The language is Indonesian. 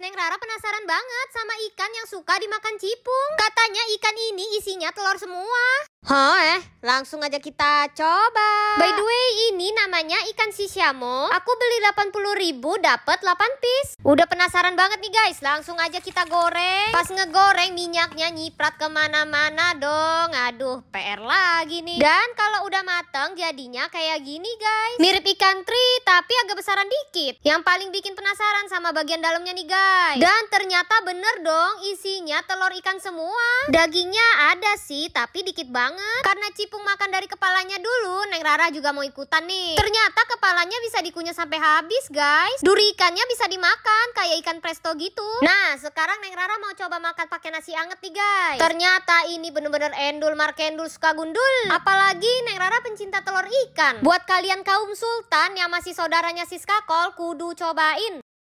Neng Rara penasaran banget sama ikan yang suka dimakan cipung. Katanya ikan ini isinya telur semua. Hah, eh, langsung aja kita coba. By the way, ini namanya ikan sisiamo. Aku beli 80 ribu dapat 8 piece. Udah penasaran banget nih guys, langsung aja kita goreng. Pas ngegoreng minyaknya nyiprat kemana-mana dong. Aduh, PR lagi nih. Dan kalau udah mateng jadinya kayak gini guys. Mirip ikan teri tapi agak besaran dikit. Yang paling bikin penasaran sama bagian dalamnya nih guys. Dan ternyata bener dong isinya telur ikan semua. Dagingnya ada sih tapi dikit banget. Karena Cipung makan dari kepalanya dulu, Neng Rara juga mau ikutan nih. Ternyata kepalanya bisa dikunyah sampai habis guys. Duri ikannya bisa dimakan kayak ikan presto gitu. Nah sekarang Neng Rara mau coba makan pakai nasi anget nih guys. Ternyata ini bener-bener endul markendul suka gundul. Apalagi Neng Rara pencinta telur ikan. Buat kalian kaum sultan yang masih saudaranya Siska Kol kudu cobain.